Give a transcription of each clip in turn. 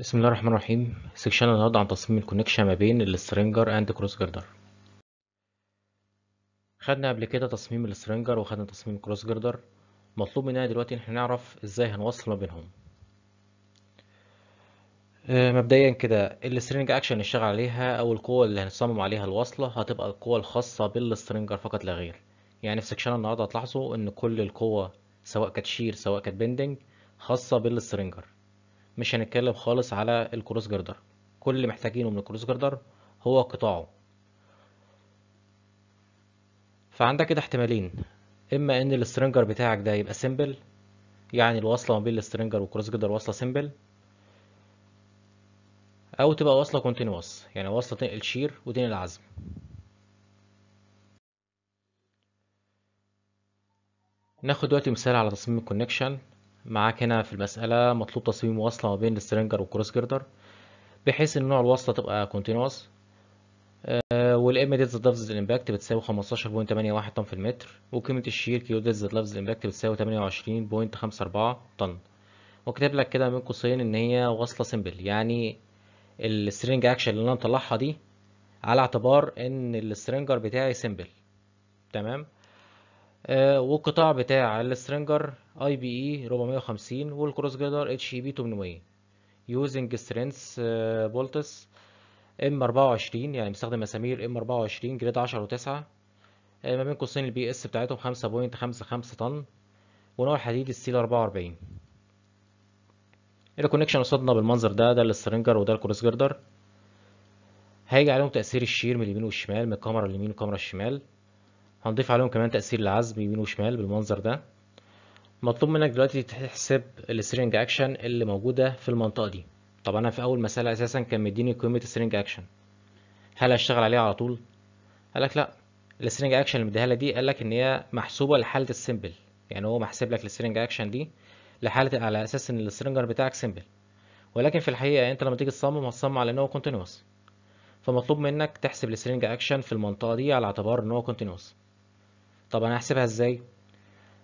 بسم الله الرحمن الرحيم سيكشن النهاردة عن تصميم الكونكشن ما بين السترينجر اند كروس جردر خدنا قبل كده تصميم السترينجر وخدنا تصميم كروس جردر مطلوب مننا دلوقتي ان احنا نعرف ازاي هنوصل ما بينهم آه، مبدئيا كده السترينج اكشن نشتغل عليها او القوة اللي هنصمم عليها الوصلة هتبقى القوة الخاصة بالسترينجر فقط لا غير يعني في سيكشن النهاردة هتلاحظوا ان كل القوة سواء كانت شير سواء كانت بندنج خاصة بالسترينجر مش هنتكلم خالص على الكروس جردر كل اللي محتاجينه من الكروس جردر هو قطاعه فعندك كده احتمالين اما ان السترنجر بتاعك ده يبقى سيمبل يعني الوصله ما بين السترنجر والكروس جردر وصله سيمبل او تبقى وصله كونتينوس يعني وصله تنقل شير وتنقل عزم ناخد دلوقتي مثال على تصميم الكونكشن معاك هنا في المسألة مطلوب تصميم وصلة ما بين السترنجر والكروس جردر بحيث ان نوع الوصلة تبقى كونتينوس والام ديت زد لفظ الامباكت بتساوي 15.81 طن في المتر وقيمة الشير كيلو ديت زد لفظ الامباكت بتساوي 28.54 طن وكتب لك كده بين قوسين ان هي وصلة سمبل يعني السترنج اكشن اللي انا مطلعها دي على اعتبار ان السترنجر بتاعي سمبل تمام آه، والقطاع بتاع السترينجر اي بي اي 450 والكروس جيدر اتش اي بي 800 يوزنج سترينس بولتس ام 24 يعني مستخدم مسامير ام 24 جريد 10 و9 آه، ما بين قوسين البي اس بتاعتهم 5.55 طن ونوع الحديد السيل 44 إيه الكونكشن قصادنا بالمنظر ده ده السترينجر وده الكروس جيدر هيجي عليهم تأثير الشير من اليمين والشمال من الكاميرا اليمين والكاميرا الشمال هنضيف عليهم كمان تأثير العزم يمين وشمال بالمنظر ده مطلوب منك دلوقتي تحسب السترينج اكشن اللي موجودة في المنطقة دي طب انا في اول مسألة اساسا كان مديني قيمة السترينج اكشن هل هشتغل عليها على طول؟ قالك لا السترينج اكشن اللي مديها دي قالك ان هي محسوبة لحالة السيمبل يعني هو محسب لك السترينج اكشن دي لحالة على اساس ان السترنجر بتاعك سيمبل ولكن في الحقيقة انت لما تيجي تصمم هتصمم على ان هو كونتينوس فمطلوب منك تحسب السترينج اكشن في المنطقة دي على اعتبار ان هو كونتينوس طب انا هحسبها ازاي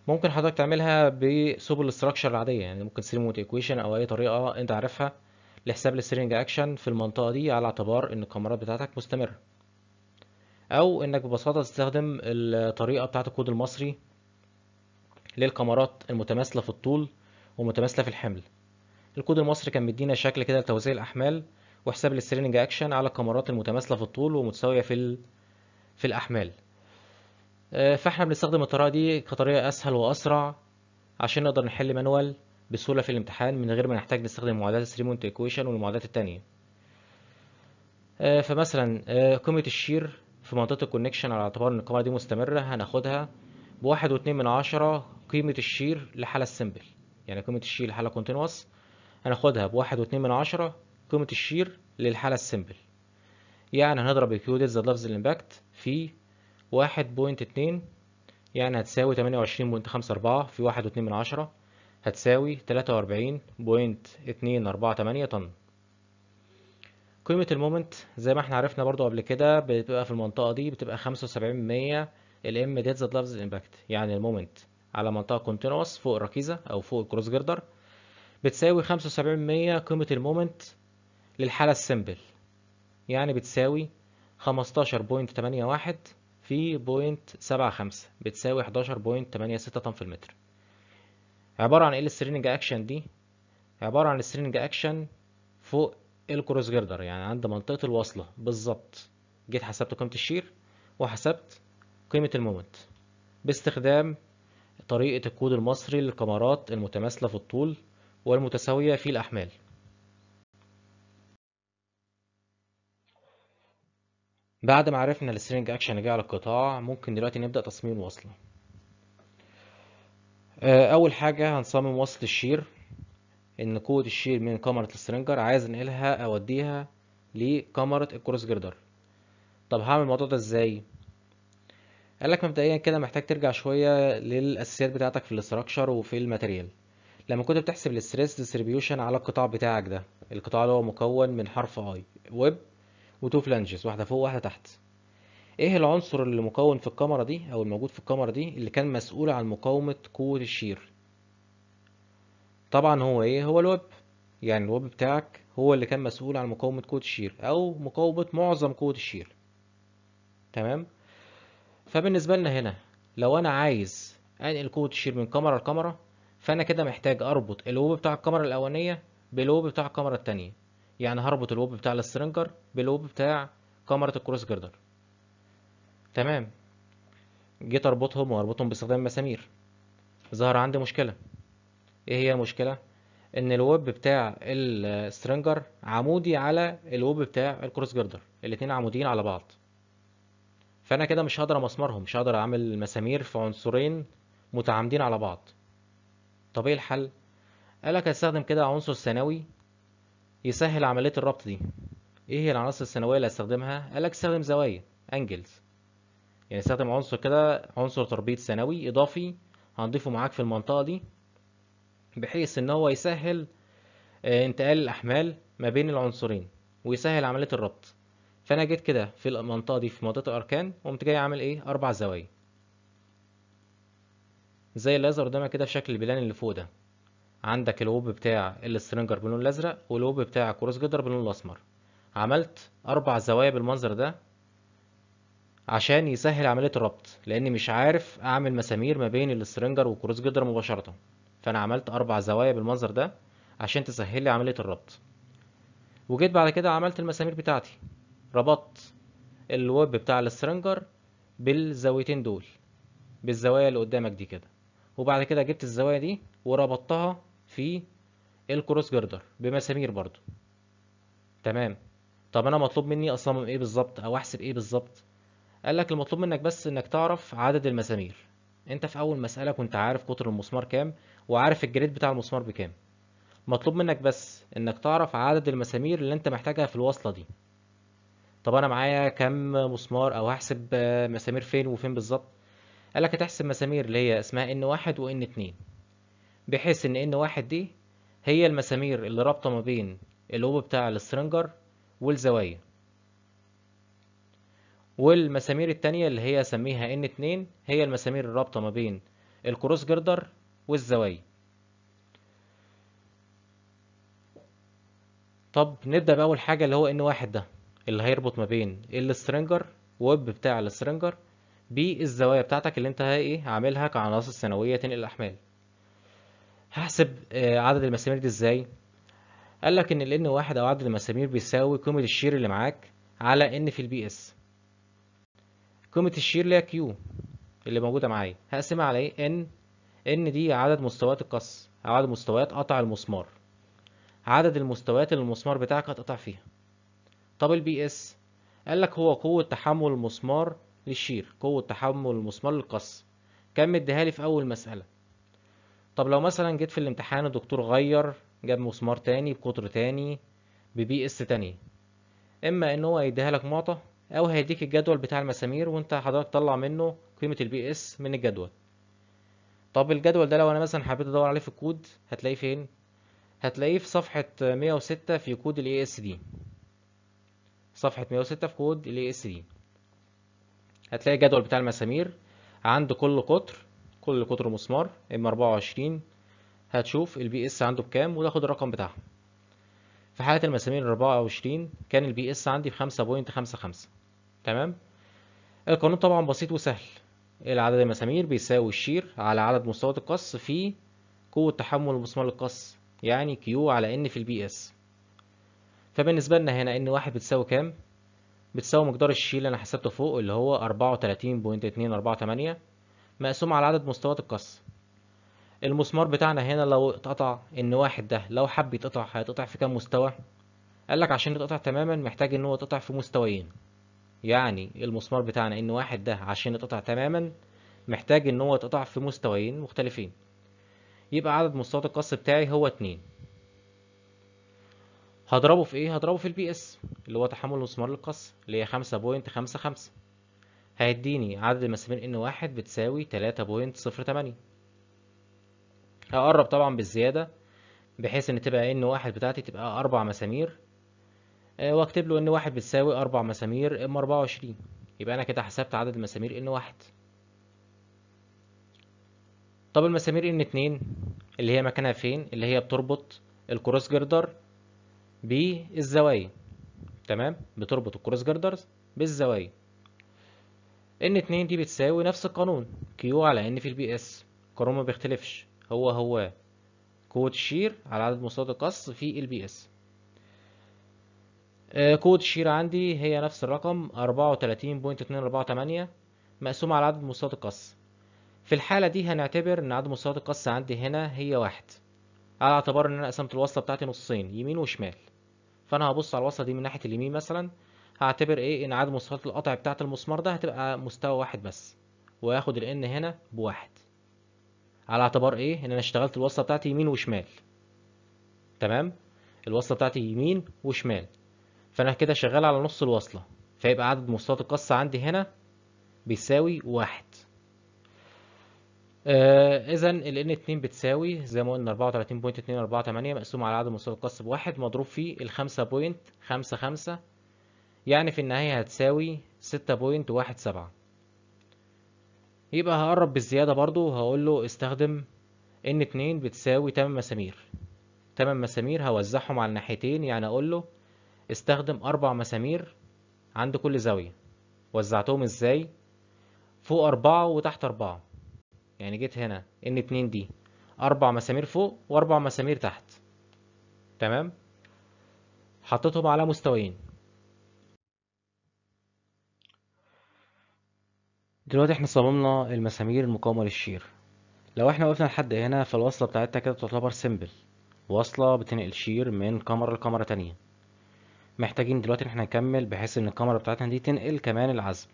ممكن حضرتك تعملها بسبل الاستراكشر العاديه يعني ممكن سيرموت ايكويشن او اي طريقه انت عارفها لحساب السترنج اكشن في المنطقه دي على اعتبار ان الكاميرات بتاعتك مستمره او انك ببساطه تستخدم الطريقه بتاعه الكود المصري للكاميرات المتماثله في الطول ومتماثله في الحمل الكود المصري كان مدينا شكل كده لتوزيع الاحمال وحساب السترنج اكشن على الكاميرات المتماثله في الطول ومتساويه في في الاحمال آه، فاحنا بنستخدم الطريقة دي كطريقة أسهل وأسرع عشان نقدر نحل مانوال بسهولة في الامتحان من غير ما نحتاج نستخدم معادلات السريمونت ايكويشن والمعادلات التانية آه، فمثلا آه، قيمة الشير في منطقة الكونكشن على اعتبار ان القيمة دي مستمرة هناخدها بواحد واتنين من عشرة قيمة الشير لحالة السمبل يعني قيمة الشير لحالة كونتينوس هناخدها بواحد واتنين من عشرة قيمة الشير للحالة السمبل يعني هنضرب الكيو ديت زائد لفظ الامباكت في واحد بوينت اتنين يعني هتساوي تمانية وعشرين بوينت خمسة أربعة في واحد واتنين من عشرة هتساوي تلاتة وأربعين بوينت اتنين أربعة تمانية طن قيمة المومنت زي ما احنا عرفنا برضو قبل كده بتبقى في المنطقة دي بتبقى خمسة وسبعين مية الام ديت ذات لفظ الامباكت يعني المومنت على منطقة كونتينوس فوق الركيزة أو فوق الكروس جردر بتساوي خمسة وسبعين مية قيمة المومنت للحالة السيمبل يعني بتساوي خمستاشر بوينت تمانية واحد في بوينت سبعة خمسة بتساوي حداشر بوينت تمانية ستة طن في المتر عبارة عن ايه السترينج اكشن دي عبارة عن السترينج اكشن فوق الكروس جردر يعني عند منطقة الوصلة بالظبط جيت حسبت قيمة الشير وحسبت قيمة المومنت باستخدام طريقة الكود المصري للكمرات المتماثلة في الطول والمتساوية في الأحمال بعد ما عرفنا السترنج اكشن اللي جاي على القطاع ممكن دلوقتي نبدأ تصميم وصلة آه، أول حاجة هنصمم وصلة الشير إن قوة الشير من كاميرا السترنجر عايز أنقلها أوديها لكاميرا الكروس جردر طب هعمل الموضوع ده إزاي؟ قالك مبدئيا كده محتاج ترجع شوية للأساسيات بتاعتك في الاستراكشر وفي الماتيريال لما كنت بتحسب الستريس ديستريبيوشن على القطاع بتاعك ده القطاع اللي هو مكون من حرف اي ويب وتو فلانجز واحده فوق واحده تحت ايه العنصر اللي مكون في الكاميرا دي او الموجود في الكاميرا دي اللي كان مسؤول عن مقاومه قوه الشير طبعا هو ايه هو الويب يعني الويب بتاعك هو اللي كان مسؤول عن مقاومه قوه الشير او مقاومه معظم قوه الشير تمام فبالنسبه لنا هنا لو انا عايز انقل قوه الشير من كاميرا لكاميرا فانا كده محتاج اربط الويب بتاع الكاميرا الاولانيه بالويب بتاع الكاميرا التانيه يعني هربط الوب بتاع السترنجر بالوب بتاع كاميرا الكروس جردر تمام جيت اربطهم واربطهم باستخدام مسامير ظهر عندي مشكله ايه هي المشكله ان الوب بتاع السترنجر عمودي على الوب بتاع الكروس جردر الاتنين عموديين على بعض فانا كده مش هقدر امسمرهم مش هقدر اعمل مسامير في عنصرين متعامدين على بعض طب ايه الحل قالك هستخدم كده عنصر ثانوي يسهل عملية الربط دي ايه هي العناصر الثانوية اللي هستخدمها؟ قال لك استخدم زوايا انجلز يعني استخدم عنصر كده عنصر تربيط ثانوي اضافي هنضيفه معاك في المنطقة دي بحيث ان هو يسهل آه، انتقال الاحمال ما بين العنصرين ويسهل عملية الربط فانا جيت كده في المنطقة دي في منطقة الاركان قمت جاي عامل ايه اربع زوايا زي اللي يظهر قدامك كده في شكل البلان اللي فوق ده عندك الوب بتاع السترينجر باللون الازرق والوب بتاع كروس جدر باللون الاسمر عملت اربع زوايا بالمنظر ده عشان يسهل عمليه الربط لان مش عارف اعمل مسامير ما بين السترينجر والكروس جدر مباشره فانا عملت اربع زوايا بالمنظر ده عشان تسهل لي عمليه الربط وجيت بعد كده عملت المسامير بتاعتي ربطت الويب بتاع السترينجر بالزاويتين دول بالزوايا اللي قدامك دي كده وبعد كده جبت الزوايا دي وربطتها في الكروس جردر بمسامير برضو تمام طب انا مطلوب مني اصمم ايه بالظبط او احسب ايه بالظبط قال لك المطلوب منك بس انك تعرف عدد المسامير انت في اول مساله كنت عارف قطر المسمار كام وعارف الجريد بتاع المسمار بكام مطلوب منك بس انك تعرف عدد المسامير اللي انت محتاجها في الوصله دي طب انا معايا كام مسمار او هحسب مسامير فين وفين بالظبط قال لك هتحسب مسامير اللي هي اسمها ان واحد وان اتنين بحيث ان ان واحد دي هي المسامير اللي رابطة ما بين اللوب بتاع السرنجر والزوايا والمسامير التانية اللي هي سميها ان اتنين هي المسامير الرابطة ما بين الكروس جردر والزوايا طب نبدأ بأول حاجة اللي هو ان واحد ده اللي هيربط ما بين السترنجر ويب بتاع السترنجر بالزوايا بتاعتك اللي انت ايه عاملها كعناصر ثانوية تنقل الأحمال هحسب آه، عدد المسامير دي ازاي قال لك ان ال n واحد او عدد المسامير بيساوي قيمه الشير اللي معاك على n في البي اس قيمه الشير اللي هي q اللي موجوده معايا هقسمها على ايه n n دي عدد مستويات القص او عدد مستويات قطع المسمار عدد المستويات اللي المسمار بتاعك هتقطع فيها طب البي اس قال لك هو قوه تحمل المسمار للشير قوه تحمل المسمار للقص كم مديها لي في اول مساله طب لو مثلا جيت في الامتحان الدكتور غير جاب مسمار تاني بقطر تاني ببي اس تاني اما ان هو هيديها لك معطى او هيديك الجدول بتاع المسامير وانت حضرتك تطلع منه قيمه البي اس من الجدول طب الجدول ده لو انا مثلا حبيت ادور عليه في الكود هتلاقيه فين هتلاقيه في صفحه 106 في كود الاي اس دي صفحه 106 في كود الاي اس دي هتلاقي الجدول بتاع المسامير عند كل قطر كل قطر مسمار ام 24 هتشوف البي اس عنده بكام وتاخد الرقم بتاعها في حالة المسامير الأربعة وعشرين كان البي اس عندي بخمسة بوينت خمسة خمسة تمام القانون طبعا بسيط وسهل العدد المسامير بيساوي الشير على عدد مستويات القص في قوة تحمل مسمار القص يعني كيو على ان في البي اس فبالنسبة لنا هنا ان واحد بتساوي كام؟ بتساوي مقدار الشيل اللي انا حسبته فوق اللي هو أربعة وتلاتين بوينت اتنين أربعة تمانية مقسوم على عدد مستويات القص المسمار بتاعنا هنا لو اتقطع ان واحد ده لو حب يتقطع هيتقطع في كام مستوى قال لك عشان يتقطع تماما محتاج ان هو يتقطع في مستويين يعني المسمار بتاعنا ان واحد ده عشان يتقطع تماما محتاج ان هو يتقطع في مستويين مختلفين يبقى عدد مستويات القص بتاعي هو اتنين هضربه في ايه هضربه في البي اس اللي هو تحمل مسمار القص اللي هي خمسة بوينت خمسة خمسة هيديني عدد المسامير ان واحد بتساوي تلاتة بوينت صفر تمانية هقرب طبعا بالزيادة بحيث ان تبقى ان واحد بتاعتي تبقى اربع مسامير آه، واكتب له ان واحد بتساوي اربع مسامير ام اربعة وعشرين يبقى انا كده حسبت عدد المسامير ان واحد طب المسامير ان اتنين اللي هي مكانها فين اللي هي بتربط الكروس جردر بالزوايا تمام بتربط الكروس جردرز بالزوايا ان اتنين دي بتساوي نفس القانون كيو على ان في البي اس القانون ما بيختلفش هو هو قوة الشير على عدد مستويات القص في البي اس قوة الشير عندي هي نفس الرقم أربعة وتلاتين اتنين أربعة تمانية مقسوم على عدد مستويات القص في الحالة دي هنعتبر إن عدد مستويات القص عندي هنا هي واحد على اعتبار إن أنا قسمت الوصلة بتاعتي نصين يمين وشمال فأنا هبص على الوصلة دي من ناحية اليمين مثلا هعتبر ايه ان عدد مستويات القطع بتاعة المسمار ده هتبقى مستوى واحد بس وياخد الان هنا بواحد على اعتبار ايه ان انا اشتغلت الوصله بتاعتي يمين وشمال تمام الوصله بتاعتي يمين وشمال فانا كده شغال على نص الوصله فيبقى عدد مستويات القصه عندي هنا بيساوي واحد آه، اذا ال ان 2 بتساوي زي ما قلنا 34.248 مقسوم على عدد مستويات القص بواحد مضروب في ال 5.55 يعني في النهاية هتساوي ستة بوينت واحد سبعة يبقى هقرب بالزيادة برضو هقول له استخدم ان اتنين بتساوي تمن مسامير تمن مسامير هوزعهم على الناحيتين يعني اقول له استخدم اربع مسامير عند كل زاوية وزعتهم ازاي فوق اربعة وتحت اربعة يعني جيت هنا ان اتنين دي اربع مسامير فوق واربع مسامير تحت تمام حطيتهم على مستويين دلوقتي احنا صممنا المسامير المقاومة للشير لو احنا وقفنا لحد هنا فالوصلة بتاعتها كده تعتبر سيمبل وصلة بتنقل شير من كاميرا لكاميرا تانية محتاجين دلوقتي ان احنا نكمل بحيث ان الكاميرا بتاعتنا دي تنقل كمان العزم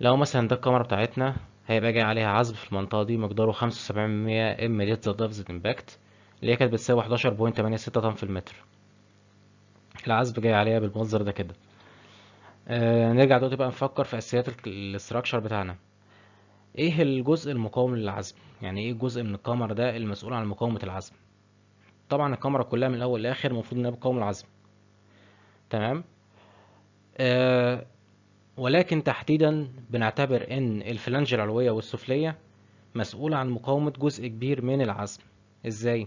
لو مثلا ده الكاميرا بتاعتنا هيبقى جاي عليها عزم في المنطقة دي مقداره خمسة وسبعين ام ليت دافز امباكت اللي هي كانت بتساوي حداشر تمانية ستة طن في المتر العزم جاي عليها بالمنظر ده كده آه، نرجع دلوقتي بقى نفكر في اساسيات الاستراكشر بتاعنا ايه الجزء المقاوم للعزم يعني ايه الجزء من الكاميرا ده المسؤول عن مقاومه العزم طبعا الكاميرا كلها من الاول لاخر المفروض انها بتقاوم العزم تمام آه ولكن تحديدا بنعتبر ان الفلانج العلويه والسفليه مسؤولة عن مقاومة جزء كبير من العزم ازاي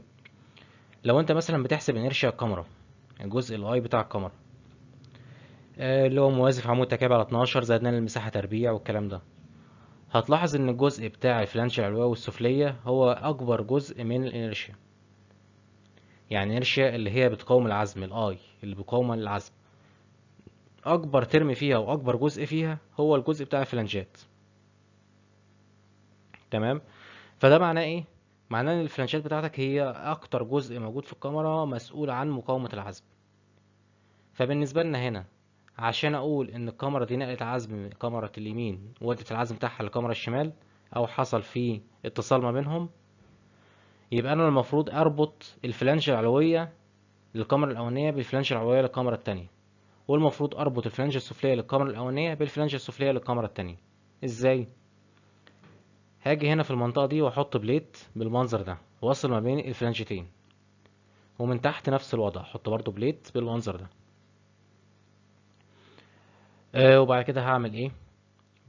لو انت مثلا بتحسب انيرشيا الكاميرا الجزء يعني الاي بتاع الكاميرا آه، اللي هو موازي في عمود تكعب على 12 زائد نقل المساحة تربيع والكلام ده هتلاحظ ان الجزء بتاع الفلانش العلوية والسفلية هو اكبر جزء من الانرشيا يعني انرشيا اللي هي بتقاوم العزم الاي اللي بيقاوم العزم اكبر ترم فيها واكبر جزء فيها هو الجزء بتاع الفلانجات تمام فده معناه ايه معناه ان الفلانشات بتاعتك هي اكتر جزء موجود في الكاميرا مسؤول عن مقاومة العزم فبالنسبة لنا هنا عشان اقول ان الكاميرا دي نقلت عزم من كاميرا اليمين ودت العزم بتاعها للكاميرا الشمال او حصل في اتصال ما بينهم يبقى انا المفروض اربط الفلانش العلويه للكاميرا الاولانيه بالفلانش العلويه للكاميرا التانية والمفروض اربط الفلانش السفليه للكاميرا الاولانيه بالفلانش السفليه للكاميرا التانية ازاي هاجي هنا في المنطقه دي واحط بليت بالمنظر ده واصل ما بين الفلانشتين ومن تحت نفس الوضع احط برضو بليت بالمنظر ده آه وبعد كده هعمل ايه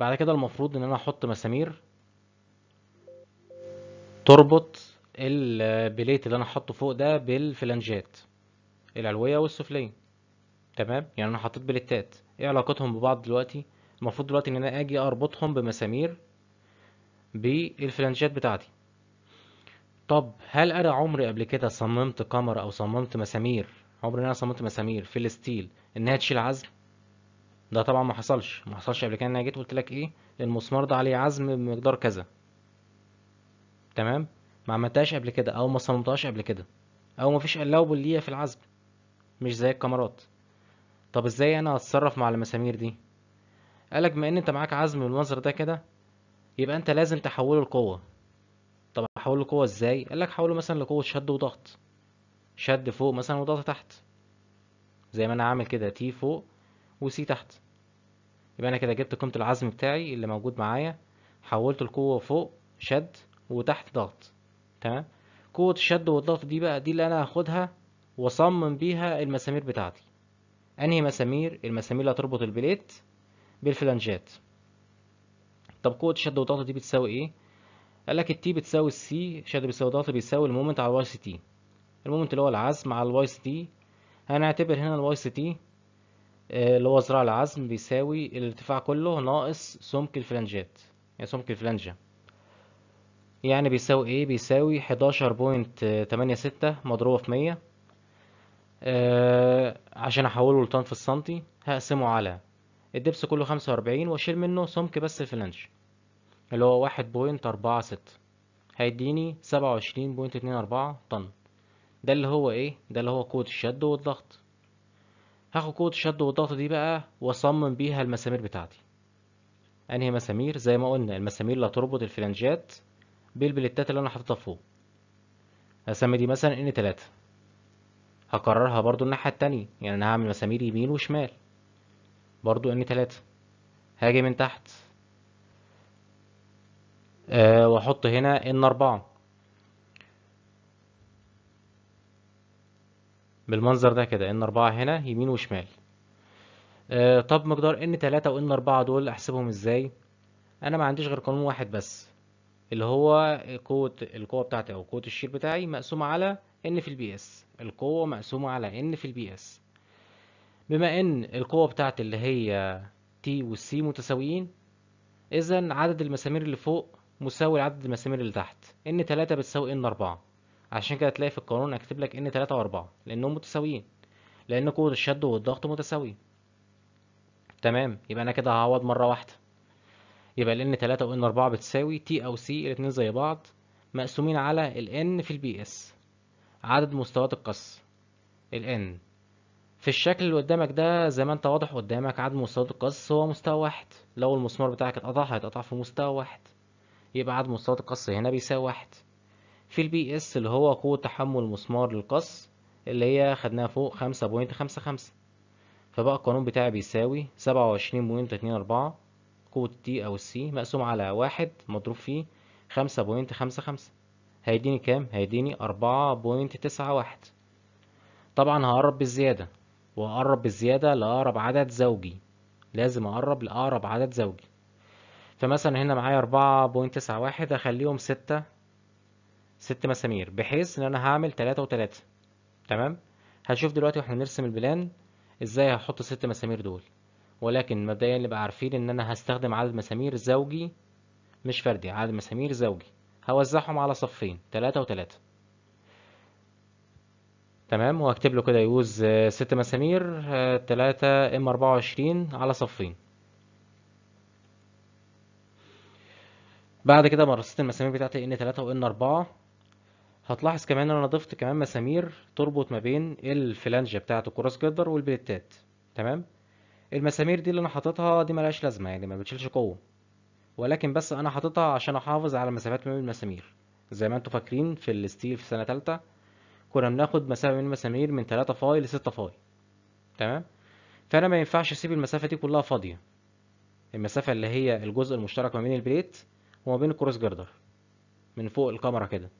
بعد كده المفروض ان انا احط مسامير تربط البليت اللي انا حاطه فوق ده بالفلنجات العلويه والسفليه تمام يعني انا حطيت بليتات ايه علاقتهم ببعض دلوقتي المفروض دلوقتي ان انا اجي اربطهم بمسامير بالفلنجات بتاعتي طب هل انا عمري قبل كده صممت كاميرا او صممت مسامير عمري انا صممت مسامير في الستيل انها تشيل عزم ده طبعا ما حصلش ما حصلش قبل كده انا جيت قلت لك ايه المسمار ده عليه عزم بمقدار كذا تمام ما عملتهاش قبل كده او ما صممتهاش قبل كده او ما فيش الا وبليه في العزم مش زي الكاميرات طب ازاي انا هتصرف مع المسامير دي قالك بما ان انت معاك عزم بالمنظر ده كده يبقى انت لازم تحوله لقوه طب احوله لقوه ازاي قالك حوله مثلا لقوه شد وضغط شد فوق مثلا وضغط تحت زي ما انا عامل كده تي فوق وسي تحت يبقى انا كده جبت قيمه العزم بتاعي اللي موجود معايا حولت القوه فوق شد وتحت ضغط تمام قوه الشد والضغط دي بقى دي اللي انا هاخدها واصمم بيها المسامير بتاعتي انهي مسامير المسامير اللي هتربط البليت بالفلانجات طب قوه الشد والضغط دي بتساوي ايه قال لك التي بتساوي السي شد بيساوي ضغط بيساوي المومنت على الواي سي تي المومنت اللي هو العزم على الواي سي تي هنعتبر هنا الواي سي تي آه، اللي هو ذراع العزم بيساوي الارتفاع كله ناقص سمك الفلانجات يعني سمك الفلانجة يعني بيساوي ايه بيساوي حداشر بوينت تمانية ستة مضروبة في مية آه عشان احوله لطن في السنتي هقسمه على الدبس كله خمسة وأربعين واشيل منه سمك بس الفلانج اللي هو واحد بوينت أربعة ستة هيديني سبعة وعشرين بوينت اتنين أربعة طن ده اللي هو ايه ده اللي هو قوة الشد والضغط هاخد قوة الشد والضغط دي بقى واصمم بيها المسامير بتاعتي انهي مسامير زي ما قلنا المسامير اللي هتربط الفلنجات بالبلتات اللي انا حاططها فوق هسمي دي مثلا ان تلاتة هكررها برضو الناحية التانية يعني انا هعمل مسامير يمين وشمال برضو ان تلاتة هاجي من تحت أه واحط هنا ان اربعة بالمنظر ده كده ان 4 هنا يمين وشمال آه طب مقدار ان 3 وان 4 دول احسبهم ازاي انا ما عنديش غير قانون واحد بس اللي هو قوه القوه بتاعتي او قوه الشير بتاعي مقسومه على ان في البي اس القوه مقسومه على ان في البي اس بما ان القوه بتاعتي اللي هي تي والسي متساويين اذا عدد المسامير اللي فوق مساوي لعدد المسامير اللي تحت ان 3 بتساوي ان 4 عشان كده تلاقي في القانون اكتب لك ان 3 و4 لانهم متساويين لان قوه الشد والضغط متساويين تمام يبقى انا كده هعوض مره واحده يبقى الان 3 و 4 بتساوي تي او سي الاتنين زي بعض مقسومين على الان في البي اس عدد مستويات القص الان في الشكل اللي قدامك ده زي ما انت واضح قدامك عدد مستويات القص هو مستوى واحد لو المسمار بتاعك اتقطع هيتقطع في مستوى واحد يبقى عدد مستويات القص هنا بيساوي واحد في البي اس اللي هو قوة تحمل مسمار للقص اللي هي خدناها فوق خمسة بوينت خمسة خمسة فبقى القانون بتاعي بيساوي سبعة وعشرين بوينت اتنين أربعة قوة تي أو السي مقسوم على واحد مضروب فيه خمسة بوينت خمسة خمسة هيديني كام؟ هيديني أربعة بوينت تسعة واحد طبعا هقرب بالزيادة وأقرب بالزيادة لأقرب عدد زوجي لازم أقرب لأقرب عدد زوجي فمثلا هنا معايا أربعة بوينت تسعة واحد أخليهم ستة ست مسامير بحيث ان انا هعمل تلاتة وتلاتة تمام هنشوف دلوقتي واحنا بنرسم البلان ازاي هحط الست مسامير دول ولكن مبدئيا نبقى عارفين ان انا هستخدم عدد مسامير زوجي مش فردي عدد مسامير زوجي هوزعهم على صفين تلاتة وتلاتة تمام وهكتب له كده يوز آه، ست مسامير آه، تلاتة ام اربعة وعشرين على صفين بعد كده مرصت المسامير بتاعتي ان تلاتة وان اربعة هتلاحظ كمان ان انا ضفت كمان مسامير تربط ما بين الفلانجة بتاعة الكراس جردر والبليتات تمام المسامير دي اللي انا حاططها دي ملهاش لازمة يعني ما بتشيلش قوة ولكن بس انا حاططها عشان احافظ على مسافات ما بين المسامير زي ما انتوا فاكرين في الستيل في سنة تالتة كنا بناخد مسافة من المسامير من 3 فاي ل 6 فاي تمام فانا ما ينفعش اسيب المسافة دي كلها فاضية المسافة اللي هي الجزء المشترك ما بين البليت وما بين الكروس جردر من فوق الكاميرا كده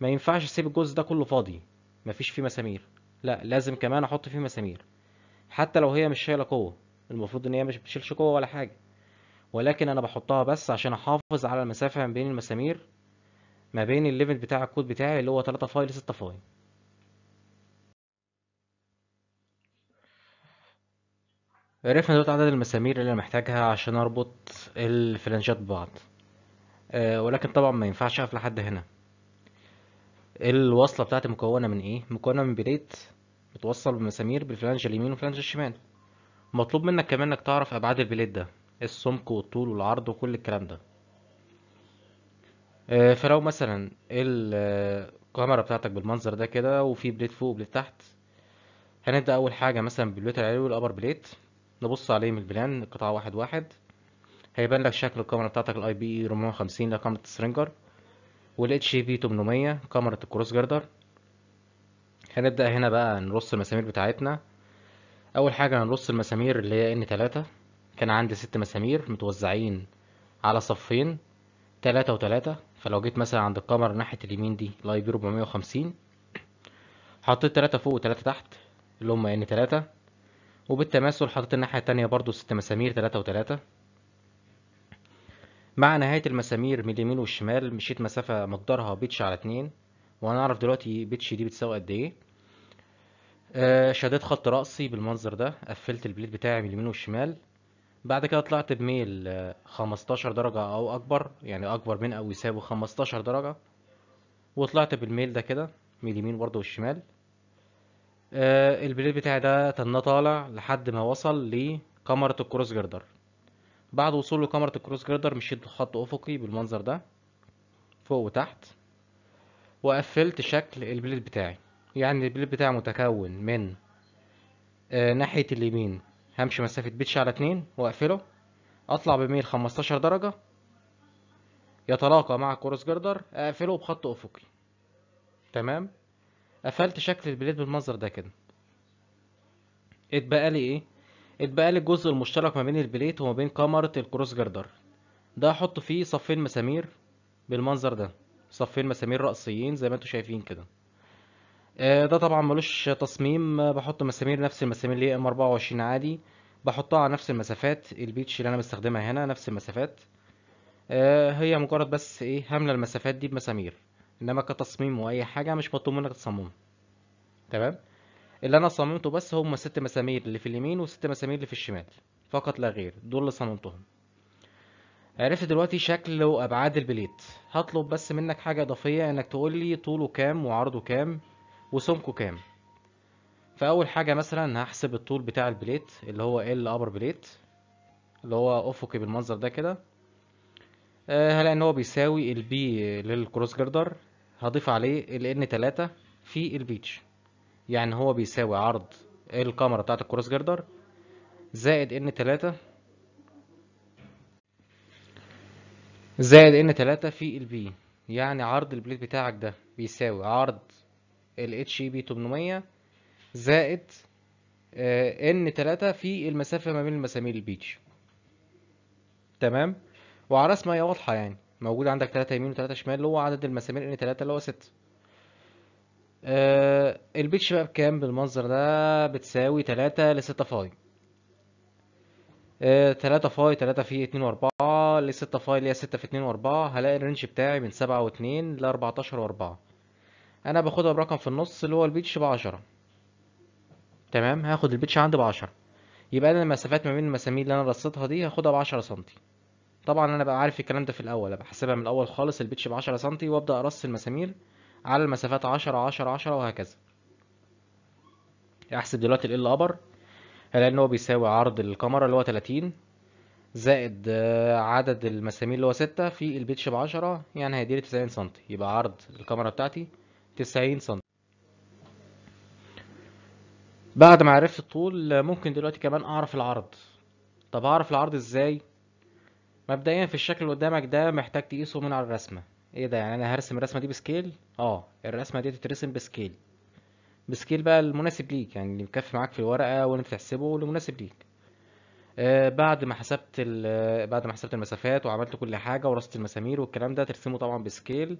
ما ينفعش اسيب الجزء ده كله فاضي مفيش فيه مسامير لا لازم كمان احط فيه مسامير حتى لو هي مش شايله قوه المفروض ان هي مش بتشيلش قوه ولا حاجه ولكن انا بحطها بس عشان احافظ على المسافه ما بين المسامير ما بين الليفل بتاع الكود بتاعي اللي هو 3 فايل 6 فايل عرفنا دلوقتي عدد المسامير اللي انا محتاجها عشان اربط الفلانشات ببعض أه ولكن طبعا ما ينفعش اقف لحد هنا الوصله بتاعتي مكونه من ايه مكونه من بليت متوصل بمسامير بالفلانج اليمين والفلانج الشمال مطلوب منك كمان انك تعرف ابعاد البليت ده السمك والطول والعرض وكل الكلام ده آه، فلو مثلا الكاميرا بتاعتك بالمنظر ده كده وفي بليت فوق وبليت تحت هنبدأ أول حاجة مثلا بالبليت العلوي الأبر بليت نبص عليه من البلان قطعة واحد واحد هيبان لك شكل الكاميرا بتاعتك الاي e بي 450 لكاميرا السرنجر والاتش في 800 كاميرا الكروس جاردر هنبدأ هنا بقى نرص المسامير بتاعتنا أول حاجة هنرص المسامير اللي هي ان تلاتة كان عندي ست مسامير متوزعين على صفين تلاتة وتلاتة فلو جيت مثلا عند الكاميرا ناحية اليمين دي الاي بي 450 حطيت تلاتة فوق وتلاتة تحت اللي هما ان تلاتة وبالتماثل حطيت الناحية التانية برضو ست مسامير تلاتة وتلاتة مع نهاية المسامير من اليمين والشمال مشيت مسافة مقدارها بيتش على اتنين وهنعرف دلوقتي بيتش دي بتساوي قد ايه آه شديت خط رأسي بالمنظر ده قفلت البليد بتاعي من اليمين والشمال بعد كده طلعت بميل آه، خمستاشر درجة أو أكبر يعني أكبر من أو يساوي خمستاشر درجة وطلعت بالميل ده كده من اليمين برضه والشمال آه البليد بتاعي ده تنه طالع لحد ما وصل لكمرة الكروس جردر بعد وصوله لكاميرا الكروس جريدر مشيت بخط افقي بالمنظر ده فوق وتحت وقفلت شكل البليد بتاعي يعني البليد بتاعي متكون من آه ناحية اليمين همشي مسافة بيتش على اتنين واقفله اطلع بميل خمستاشر درجة يتلاقى مع الكروس جريدر اقفله بخط افقي تمام قفلت شكل البليد بالمنظر ده كده اتبقى لي ايه اتبقى لي الجزء المشترك ما بين البليت وما بين كاميرا الكروس جردر ده هحط فيه صفين مسامير بالمنظر ده صفين مسامير رأسيين زي ما انتوا شايفين كده آه، ده طبعا ملوش تصميم بحط مسامير نفس المسامير اللي هي ام 24 عادي بحطها على نفس المسافات البيتش اللي انا بستخدمها هنا نفس المسافات آه، هي مجرد بس ايه هامله المسافات دي بمسامير انما كتصميم واي حاجه مش مطلوب منك تصممها تمام اللي انا صممته بس هم ست مسامير اللي في اليمين وست مسامير اللي في الشمال فقط لا غير دول اللي صممتهم عرفت دلوقتي شكل وابعاد البليت هطلب بس منك حاجه اضافيه انك تقول لي طوله كام وعرضه كام وسمكه كام فاول حاجه مثلا هحسب الطول بتاع البليت اللي هو ال ابر بليت اللي هو افقي بالمنظر ده كده آه، هلاقي ان هو بيساوي البي للكروس جردر هضيف عليه ال ان 3 في البيتش يعني هو بيساوي عرض إيه الكاميرا بتاعت الكروس جردر زائد ان تلاتة زائد ان تلاتة في البي يعني عرض البليت بتاعك ده بيساوي عرض ال اتش بي 800 زائد آه، ان تلاتة في المسافة ما بين المسامير البيتش تمام وعلى رسمة هي واضحة يعني موجود عندك تلاتة يمين وتلاتة شمال اللي هو عدد المسامير ان تلاتة اللي هو ستة آه البيتش بقى بكام بالمنظر ده بتساوي تلاتة لستة فاي آه، تلاتة فاي تلاتة في اتنين واربعة لستة فاي اللي هي ستة في اتنين واربعة هلاقي الرينج بتاعي من سبعة واتنين لأربعتاشر واربعة أنا باخدها برقم في النص اللي هو البيتش بعشرة تمام هاخد البيتش عندي بعشرة يبقى أنا المسافات ما بين المسامير اللي أنا رصيتها دي هاخدها بعشرة سنتي طبعا أنا بقى عارف الكلام ده في الأول أبقى حاسبها من الأول خالص البيتش بعشرة سنتي وأبدأ أرص المسامير على المسافات عشرة عشرة عشرة وهكذا احسب دلوقتي ال ابر هلاقي ان هو بيساوي عرض الكاميرا اللي هو تلاتين زائد آه، عدد المسامير اللي هو ستة في البيتش بعشرة يعني هيديلي تسعين سنتي يبقى عرض الكاميرا بتاعتي تسعين سنتي بعد ما عرفت الطول ممكن دلوقتي كمان اعرف العرض طب اعرف العرض ازاي مبدئيا في الشكل اللي قدامك ده محتاج تقيسه من على الرسمه ايه ده يعني انا هرسم الرسمه دي بسكيل اه الرسمه دي تترسم بسكيل بسكيل بقى المناسب ليك يعني اللي مكفي معاك في الورقه وانت تحسبه واللي مناسب ليك آه بعد ما حسبت بعد ما حسبت المسافات وعملت كل حاجه ورصت المسامير والكلام ده ترسمه طبعا بسكيل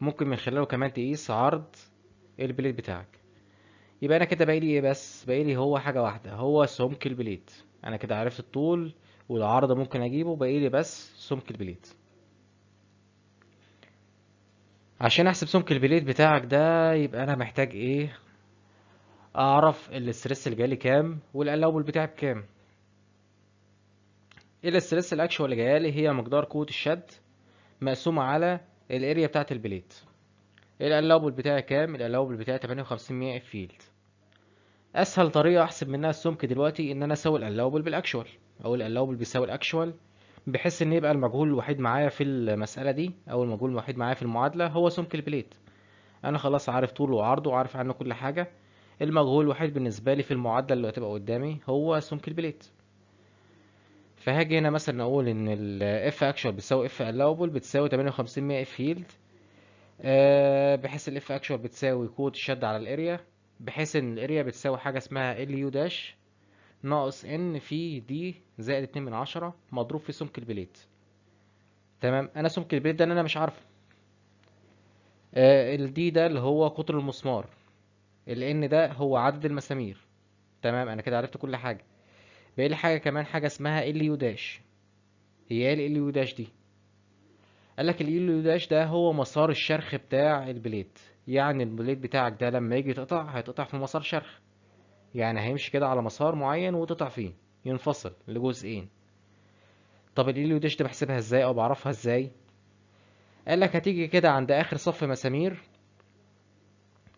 ممكن من خلاله كمان تقيس عرض البليت بتاعك يبقى انا كده باقي لي ايه بس باقي لي هو حاجه واحده هو سمك البليت انا كده عرفت الطول والعرض ممكن اجيبه باقي لي بس سمك البليت عشان احسب سمك البليت بتاعك ده يبقى انا محتاج ايه اعرف الاسترس اللي جالي كام والقلاوبل بتاعي بكام الاسترس الاكشوال اللي جايالي هي مقدار قوه الشد مقسومه على الاريا بتاعه البليت القلاوبل بتاعي كام القلاوبل بتاعي 58 مية فيلد اسهل طريقه احسب منها السمك دلوقتي ان انا اسوي القلاوبل بالاكشوال اقول القلاوبل بيساوي الاكشوال بحيث ان يبقى المجهول الوحيد معايا في المسألة دي او المجهول الوحيد معايا في المعادلة هو سمك البليت انا خلاص عارف طوله وعرضه وعارف عنه كل حاجة المجهول الوحيد بالنسبة لي في المعادلة اللي هتبقى قدامي هو سمك البليت فهاجي هنا مثلا اقول ان الاف اكشوال بتساوي اف الاوبل بتساوي 58 مائة فيلد بحيث الاف اكشوال بتساوي قوة الشد على الاريا بحيث ان الاريا بتساوي حاجة اسمها ال يو داش ناقص ان في دي زائد اتنين من عشرة مضروب في سمك البليت تمام انا سمك البليت ده انا مش عارفه آه الدي ده اللي هو قطر المسمار الان ده هو عدد المسامير تمام انا كده عرفت كل حاجه بقى لي حاجه كمان حاجه اسمها ال يو داش هي ايه ال يو داش دي قال لك ال يو داش ده هو مسار الشرخ بتاع البليت يعني البليت بتاعك ده لما يجي يتقطع هيتقطع في مسار شرخ يعني هيمشي كده على مسار معين وتقطع فيه ينفصل لجزئين طب الإليو ديش دي بحسبها ازاي او بعرفها ازاي قالك هتيجي كده عند اخر صف مسامير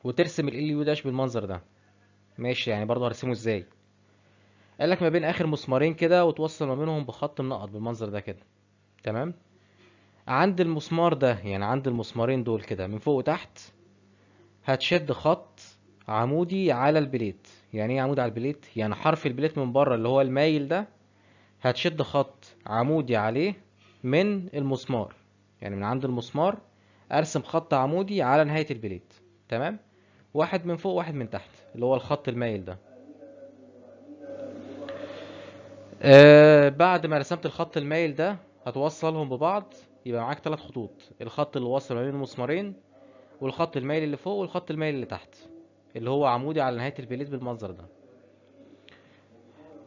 وترسم الإليو داش بالمنظر ده ماشي يعني برضه هرسمه ازاي قالك ما بين اخر مسمارين كده وتوصل ما بينهم بخط منقط بالمنظر ده كده تمام عند المسمار ده يعني عند المسمارين دول كده من فوق وتحت هتشد خط عمودي على البليت يعني ايه عمود على البليت يعني حرف البليت من بره اللي هو المايل ده هتشد خط عمودي عليه من المسمار يعني من عند المسمار ارسم خط عمودي على نهاية البليت تمام واحد من فوق واحد من تحت اللي هو الخط المايل ده آه بعد ما رسمت الخط المايل ده هتوصلهم ببعض يبقى معاك ثلاث خطوط الخط اللي وصل ما بين المسمارين والخط المايل اللي فوق والخط المايل اللي تحت اللي هو عمودي على نهاية البليت بالمنظر ده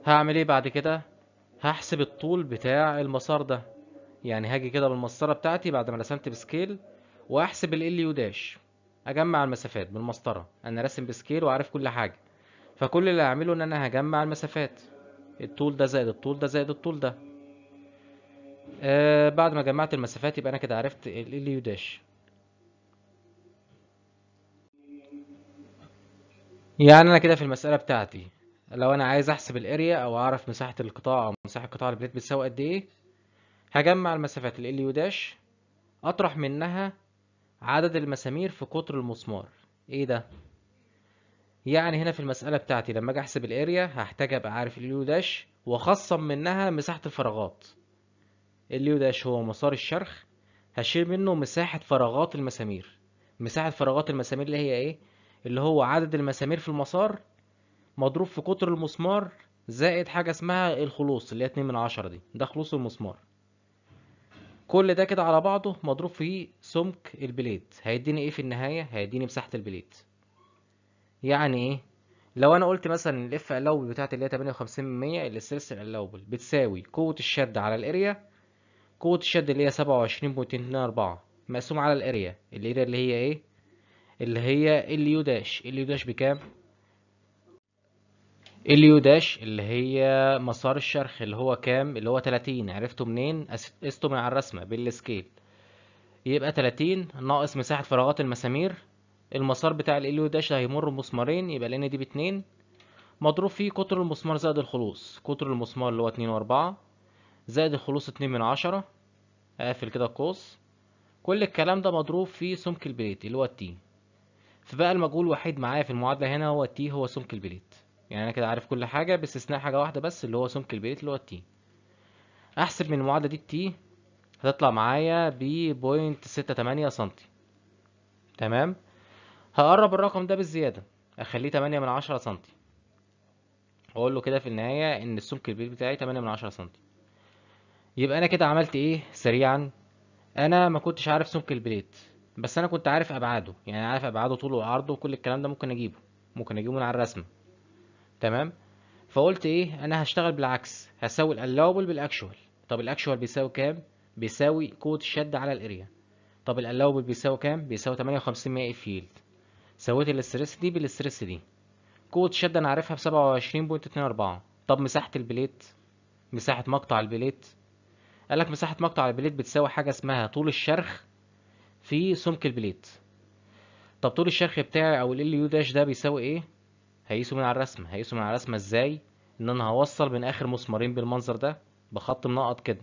هعمل ايه بعد كده هحسب الطول بتاع المسار ده يعني هاجي كده بالمسطرة بتاعتي بعد ما رسمت بسكيل واحسب ال يو داش اجمع المسافات بالمسطرة انا راسم بسكيل وعارف كل حاجة فكل اللي هعمله ان انا هجمع المسافات الطول ده زائد الطول ده زائد الطول ده آه بعد ما جمعت المسافات يبقى انا كده عرفت ال يو داش يعني انا كده في المسألة بتاعتي لو انا عايز احسب الاريا او اعرف مساحة القطاع او مساحة قطاع البليت بتساوي قد ايه هجمع المسافات ال ال داش اطرح منها عدد المسامير في قطر المسمار ايه ده يعني هنا في المسألة بتاعتي لما اجي احسب الاريا هحتاج ابقى عارف اليو داش واخصم منها مساحة الفراغات اليو داش هو مسار الشرخ هشيل منه مساحة فراغات المسامير مساحة فراغات المسامير اللي هي ايه اللي هو عدد المسامير في المسار مضروب في قطر المسمار زائد حاجة اسمها الخلوص اللي هي اتنين من عشرة دي ده خلوص المسمار كل ده كده على بعضه مضروب في سمك البليد هيديني ايه في النهاية هيديني مساحة البليد يعني ايه لو انا قلت مثلا الاف الاوبل بتاعتي اللي هي 58% اللي السلسل الاوبل بتساوي قوه الشد على الاريا قوه الشد اللي هي 27.24 مقسوم على الاريا الاريا اللي هي ايه اللي هي اليو داش اليو داش بكام اليو داش اللي هي مسار الشرخ اللي هو كام اللي هو 30 عرفته منين قسته من على الرسمه بالسكيل يبقى 30 ناقص مساحه فراغات المسامير المسار بتاع اليو داش هيمر بمسمارين يبقى لان دي باتنين مضروب فيه قطر المسمار زائد الخلوص قطر المسمار اللي هو اتنين واربعة زائد الخلوص اتنين من عشرة اقفل كده القوس كل الكلام ده مضروب في سمك البليت اللي هو التين فبقى المجهول الوحيد معايا في المعادلة هنا هو التي هو سمك البليت يعني أنا كده عارف كل حاجة باستثناء حاجة واحدة بس اللي هو سمك البليت اللي هو التي أحسب من المعادلة دي التي هتطلع معايا ببوينت ستة تمانية سنتي تمام هقرب الرقم ده بالزيادة أخليه تمانية من عشرة سنتي وأقول له كده في النهاية إن السمك البليت بتاعي تمانية من عشرة سنتي يبقى أنا كده عملت إيه سريعا أنا ما كنتش عارف سمك البليت بس انا كنت عارف ابعاده يعني عارف ابعاده طوله وعرضه وكل الكلام ده ممكن اجيبه ممكن اجيبه من على الرسمه تمام فقلت ايه انا هشتغل بالعكس هساوي الالاوبل بالاكشوال طب الاكشوال بيساوي كام بيساوي قوه الشد على الاريا طب الالاوبل بيساوي كام بيساوي 58 مائة فيلد سويت الاستريس دي بالاستريس دي قوه الشد انا عارفها ب 27.24 طب مساحه البليت مساحه مقطع البليت قال لك مساحه مقطع البليت بتساوي حاجه اسمها طول الشرخ في سمك البليت طب طول الشرخ بتاعي او ال يو داش ده بيساوي ايه هيقيسه من على الرسمه هيقيسه من على الرسمه ازاي ان انا هوصل من اخر مسمارين بالمنظر ده بخط منقط كده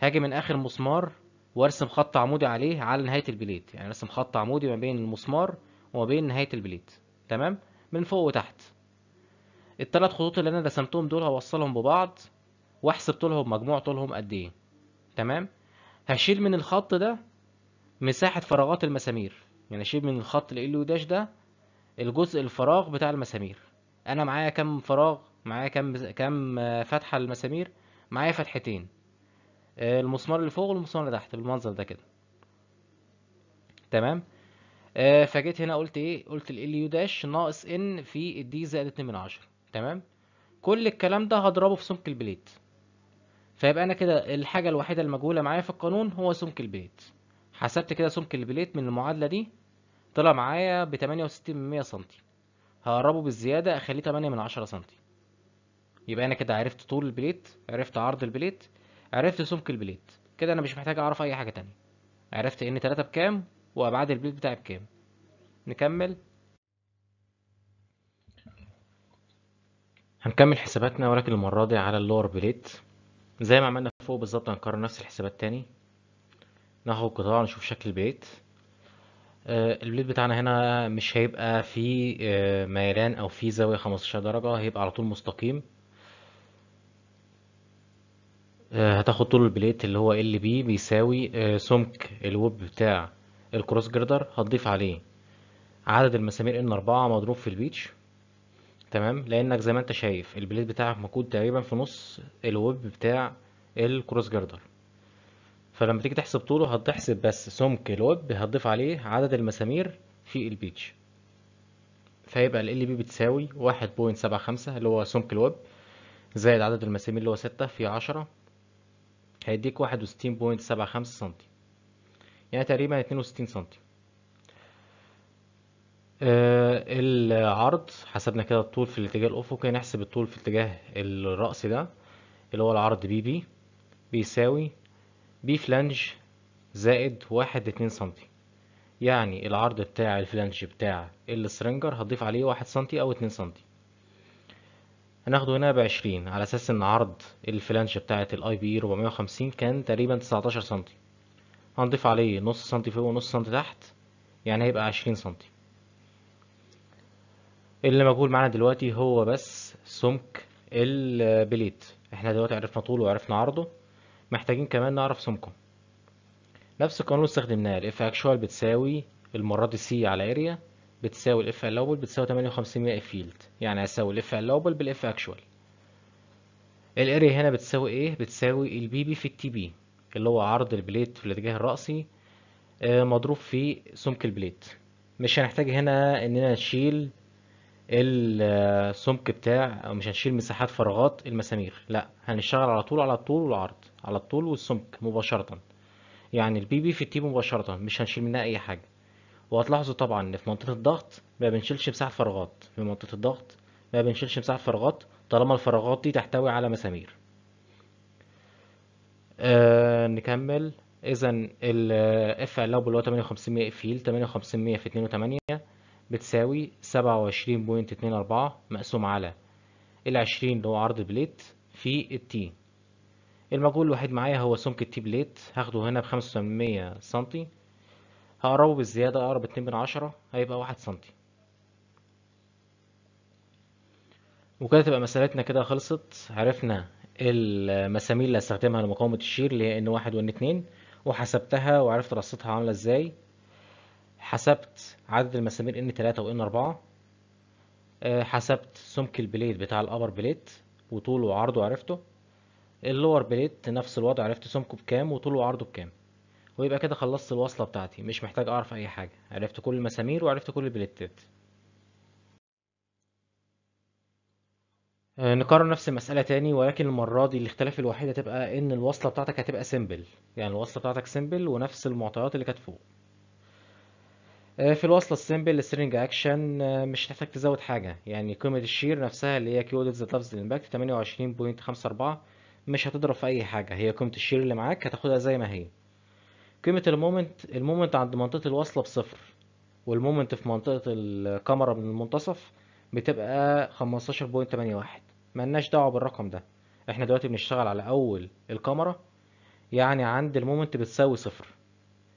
هاجي من اخر مسمار وارسم خط عمودي عليه على نهايه البليت يعني ارسم خط عمودي ما بين المسمار وما بين نهايه البليت تمام من فوق وتحت الثلاث خطوط اللي انا رسمتهم دول هوصلهم ببعض واحسب طولهم مجموع طولهم قد ايه تمام هشيل من الخط ده مساحة فراغات المسامير يعني أشيل من الخط ال U داش ده الجزء الفراغ بتاع المسامير أنا معايا كام فراغ معايا كام كم كام آه، فتحة للمسامير معايا فتحتين آه، المسمار اللي فوق والمسمار اللي تحت بالمنظر ده كده تمام آه، فجيت هنا قلت ايه قلت ال يو داش ناقص ان في الدي زائد 2 من 10 تمام كل الكلام ده هضربه في سمك البليت فيبقى انا كده الحاجه الوحيده المجهوله معايا في القانون هو سمك البليت حسبت كده سمك البليت من المعادلة دي طلع معايا بتمانية وستين من مية سنتي هقربه بالزيادة اخليه تمانية من عشرة سنتي يبقى انا كده عرفت طول البليت عرفت عرض البليت عرفت سمك البليت كده انا مش محتاج اعرف اي حاجة تانية عرفت ان تلاتة بكام وابعاد البليت بتاعي بكام نكمل هنكمل حساباتنا ولكن المرة دي على اللور بليت زي ما عملنا فوق بالظبط هنكرر نفس الحسابات تاني ناخد قطاع نشوف شكل البليت البليت آه، بتاعنا هنا مش هيبقى فيه آه، ميلان او فيه زاوية 15 درجة هيبقى على طول مستقيم آه، هتاخد طول البليت اللي هو ال بي بيساوي سمك الوب بتاع الكروس جردر هتضيف عليه عدد المسامير ان أربعة مضروب في البيتش تمام لانك زي ما انت شايف البليت بتاعك موجود تقريبا في نص الويب بتاع الكروس جردر فلما تيجي تحسب طوله هتحسب بس سمك الويب هتضيف عليه عدد المسامير في البيتش فيبقى ال بي بتساوي واحد بوينت سبعة خمسة اللي هو سمك الويب زائد عدد المسامير اللي هو ستة في عشرة هيديك واحد وستين بوينت سبعة خمسة سنتي يعني تقريبا اتنين وستين سنتي آه، العرض حسبنا كده الطول في الاتجاه الأفقي نحسب الطول في الاتجاه الرأس ده اللي هو العرض بي بي بيساوي بي فلانج زائد واحد اتنين سنتي يعني العرض بتاع الفلانج بتاع السرنجر هتضيف عليه واحد سنتي او اتنين سنتي هناخده هنا بعشرين على اساس ان عرض الفلانج بتاعة الاي بي وخمسين كان تقريبا تسعتاشر سنتي هنضيف عليه نص سنتي فوق ونص سنتي تحت يعني هيبقى عشرين سنتي اللي مجهول معانا دلوقتي هو بس سمك البليت احنا دلوقتي عرفنا طوله وعرفنا عرضه محتاجين كمان نعرف سمكم نفس القانون اللي استخدمناه الاف اكشوال بتساوي المرة دي سي على اريا بتساوي الاف allowable بتساوي 58 فيلد يعني هساوي الاف allowable بالاف اكشوال الاريا هنا بتساوي ايه بتساوي البي بي في التي بي اللي هو عرض البليت في الاتجاه الرأسي آه، مضروب في سمك البليت مش هنحتاج هنا اننا نشيل السمك بتاع أو مش هنشيل مساحات فراغات المسامير لا هنشتغل على طول على الطول والعرض على الطول والسمك مباشرة يعني البي بي في التي مباشرة مش هنشيل منها أي حاجة وهتلاحظوا طبعا ان في منطقة الضغط ما بنشيلش مساحة فراغات في منطقة الضغط ما بنشيلش مساحة فراغات طالما الفراغات دي تحتوي على مسامير آه نكمل اذا الاف لو اللي هو 58 مية في 2 8 بتساوي سبعة وعشرين بوينت اتنين أربعة مقسوم على العشرين اللي هو عرض بليت في التي المجهول الوحيد معايا هو سمك التي بليت هاخده هنا بخمسة وثمانمية سنتي هقربه بالزيادة أقرب اتنين من عشرة هيبقى واحد سنتي وكده تبقى مسألتنا كده خلصت عرفنا المسامير اللي هستخدمها لمقاومة الشير اللي هي ان 1 وان اتنين 2 وحسبتها وعرفت رصتها عاملة ازاي حسبت عدد المسامير ان 3 وان 4 حسبت سمك البليت بتاع الابر بليت وطوله وعرضه عرفته اللور بليت نفس الوضع عرفت سمكه بكام وطوله وعرضه بكام ويبقى كده خلصت الوصلة بتاعتي مش محتاج اعرف اي حاجة عرفت كل المسامير وعرفت كل البليتات آه، نكرر نفس المسألة تاني ولكن المرة دي الاختلاف الوحيد هتبقى ان الوصلة بتاعتك هتبقى سيمبل يعني الوصلة بتاعتك سيمبل ونفس المعطيات اللي كانت فوق آه، في الوصلة السيمبل سترينج اكشن مش هتحتاج تزود حاجة يعني قيمة الشير نفسها اللي هي كيو ذا لفظ الامباكت 28.54 مش هتضرب في اي حاجة هي قيمة الشير اللي معاك هتاخدها زي ما هي قيمة المومنت المومنت عند منطقة الوصلة بصفر والمومنت في منطقة الكاميرا من المنتصف بتبقى 15.81 ملناش دعوة بالرقم ده احنا دلوقتي بنشتغل على اول الكاميرا يعني عند المومنت بتساوي صفر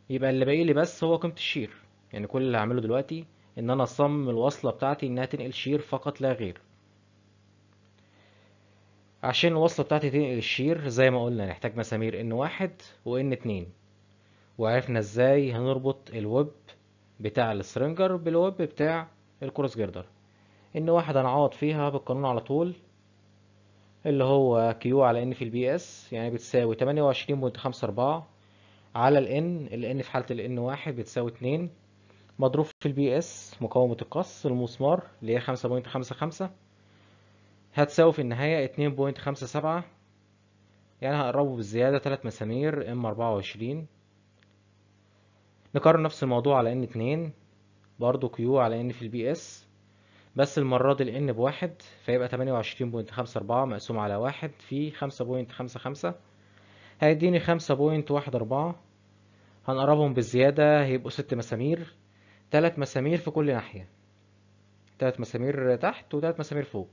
يبقى اللي باقي لي بس هو قيمة الشير يعني كل اللي هعمله دلوقتي ان انا اصمم الوصلة بتاعتي انها تنقل شير فقط لا غير عشان الوصلة بتاعتي تنقل الشير زي ما قلنا نحتاج مسامير ان واحد وان اتنين وعرفنا ازاي هنربط الويب بتاع السرنجر بالويب بتاع الكروس جيردر ان واحد هنعوض فيها بالقانون على طول اللي هو كيو على ان في البي اس يعني بتساوي تمانية وعشرين بوينت خمسة أربعة على الان الان في حالة الان واحد بتساوي اتنين مضروب في البي اس مقاومة القص المسمار اللي هي خمسة بوينت خمسة خمسة هتساوي في النهاية اتنين بوينت خمسة سبعة يعني هقربه بالزيادة تلات مسامير ام اربعة وعشرين نكرر نفس الموضوع على ان اتنين برضو كيو على ان في البي اس بس المرة دي الان بواحد فيبقى تمانية وعشرين بوينت خمسة اربعة مقسوم على واحد في خمسة بوينت خمسة خمسة هيديني خمسة بوينت واحد اربعة هنقربهم بالزيادة هيبقوا ست مسامير تلات مسامير في كل ناحية تلات مسامير تحت وتلات مسامير فوق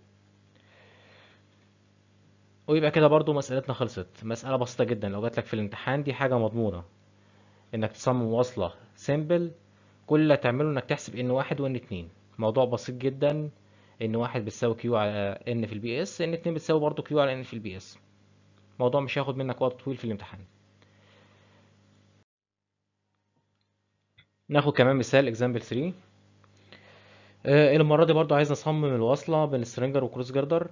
ويبقى كده برضو مسألتنا خلصت مسألة بسيطة جدا لو جات لك في الامتحان دي حاجة مضمونة انك تصمم وصلة سيمبل كل اللي هتعمله انك تحسب ان واحد وان اتنين موضوع بسيط جدا ان واحد بتساوي كيو على ان في البي اس ان اتنين بتساوي برضو كيو على ان في البي اس موضوع مش هياخد منك وقت طويل في الامتحان ناخد كمان مثال اكزامبل 3 آه المره دي برضو عايز اصمم الوصله بين سترينجر وكروس جردر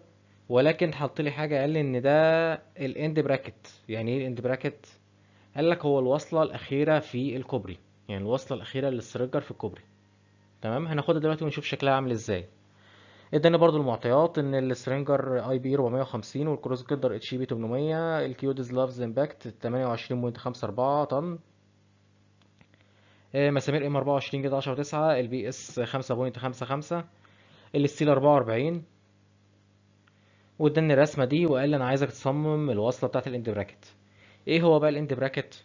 ولكن حط لي حاجه قال لي ان ده الاند براكت يعني ايه الاند براكت قال لك هو الوصله الاخيره في الكوبري يعني الوصله الاخيره للسترينجر في الكوبري تمام هناخدها دلوقتي ونشوف شكلها عامل ازاي اداني برضو المعطيات ان السترينجر اي بي 450 والكروس جردر اتش بي 800 الكيو ديز لافز امباكت 28.54 طن آه، مسامير ام 24 جيجا 10 9 البي اس 5.55 الستيل 44 واداني الرسمه دي وقال لي انا عايزك تصمم الوصله بتاعت الاند براكت ايه هو بقى الاند براكت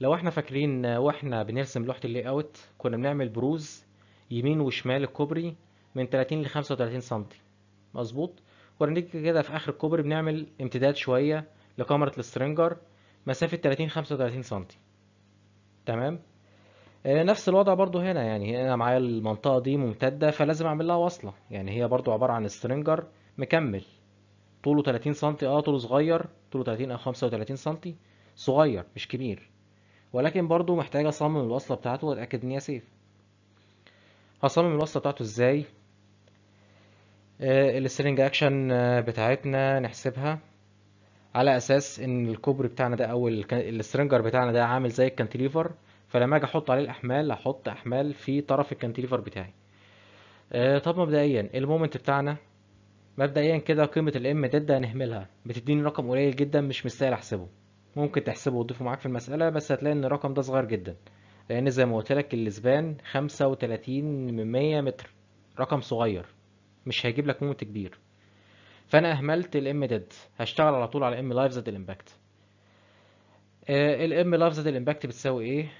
لو احنا فاكرين واحنا بنرسم لوحه اللي اوت كنا بنعمل بروز يمين وشمال الكوبري من 30 ل 35 سم مظبوط كنا بنيجي كده في اخر الكوبري بنعمل امتداد شويه لكاميرا السترينجر مسافه 30 35 سم تمام آه، نفس الوضع برضو هنا يعني هنا معايا المنطقة دي ممتدة فلازم اعمل لها وصلة يعني هي برضو عبارة عن سترينجر مكمل طوله 30 سنتي اه طوله صغير طوله 30 او 35 سنتي صغير مش كبير ولكن برضو محتاج اصمم الوصلة بتاعته واتأكد ان هي سيف هصمم الوصلة بتاعته ازاي آه، السترينج اكشن آه، بتاعتنا نحسبها على اساس ان الكوبري بتاعنا ده او السترينجر بتاعنا ده عامل زي الكانتليفر فلما اجي احط عليه الاحمال هحط احمال في طرف الكانتيليفر بتاعي آه طب مبدئيا المومنت بتاعنا مبدئيا كده قيمة الام ديد هنهملها بتديني رقم قليل جدا مش مستاهل احسبه ممكن تحسبه وتضيفه معاك في المسألة بس هتلاقي ان الرقم ده صغير جدا لان زي ما قلت لك الاسبان 35 من 100 متر رقم صغير مش هيجيب لك مومنت كبير فانا اهملت الام ديد هشتغل على طول على ام لايف زد الامباكت آه، الام لايف زد الامباكت بتساوي ايه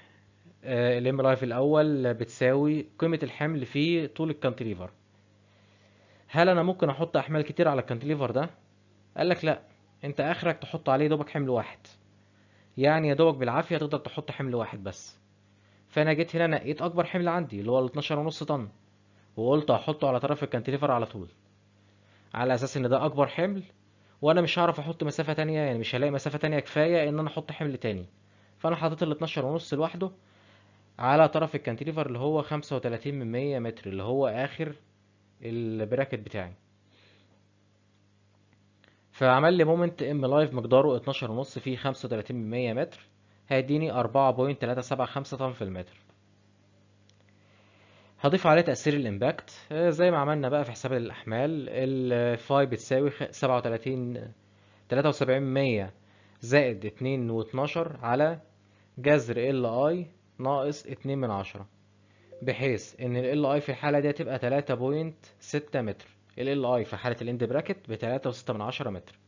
آه، الام ال في الاول بتساوي قيمه الحمل في طول الكانتليفر هل انا ممكن احط احمال كتير على الكانتليفر ده قال لك لا انت اخرك تحط عليه دوبك حمل واحد يعني يا دوبك بالعافيه تقدر تحط حمل واحد بس فانا جيت هنا نقيت اكبر حمل عندي اللي هو ال ونص طن وقلت هحطه على طرف الكانتليفر على طول على اساس ان ده اكبر حمل وانا مش هعرف احط مسافه تانية يعني مش هلاقي مسافه تانية كفايه ان انا احط حمل تاني فانا حطيت ال 12 ونص لوحده على طرف الكانتيليفر اللي هو 35 من 100 متر اللي هو اخر البراكت بتاعي فعمل لي مومنت ام لايف مقداره 12.5 في 35 من 100 متر هيديني 4.375 طن في المتر هضيف عليه تأثير الإمباكت آه، زي ما عملنا بقى في حساب الأحمال الفاي بتساوي 37 مية زائد اتنين واتناشر على جذر ال اي ناقص اتنين من عشرة بحيث ان ال اي في الحالة دي هتبقى تلاتة بوينت ستة متر ال اي في حالة الاند براكت بتلاتة وستة من عشرة متر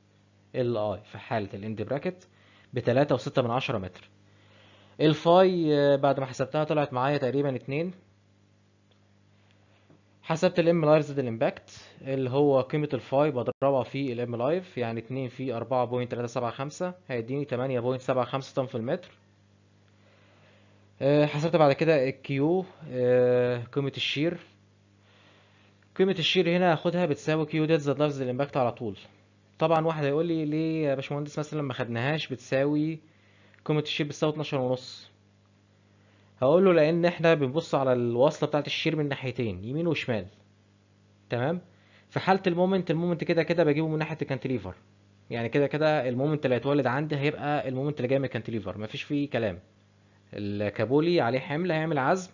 ال اي في حالة الاند براكت بتلاتة وستة من عشرة متر الفاي بعد ما حسبتها طلعت معايا تقريبا اتنين حسبت الام لايف زائد الامباكت اللي هو قيمة الفاي بضربها في الام لايف يعني اتنين في اربعة بوينت تلاتة سبعة خمسة هيديني تمانية بوينت سبعة خمسة طن في المتر آه، حسبت بعد كده الكيو آه، قيمة الشير قيمة الشير هنا هاخدها بتساوي كيو ديت زد لفظ الامباكت على طول طبعا واحد هيقول لي ليه يا باشمهندس مثلا ما خدناهاش بتساوي قيمة الشير بتساوي اتناشر ونص هقول له لان احنا بنبص على الوصله بتاعه الشير من ناحيتين يمين وشمال تمام في حاله المومنت المومنت كده كده بجيبه من ناحيه الكانتليفر يعني كده كده المومنت اللي هيتولد عندي هيبقى المومنت اللي جاي من الكانتليفر مفيش فيه كلام الكابولي عليه حمل هيعمل عزم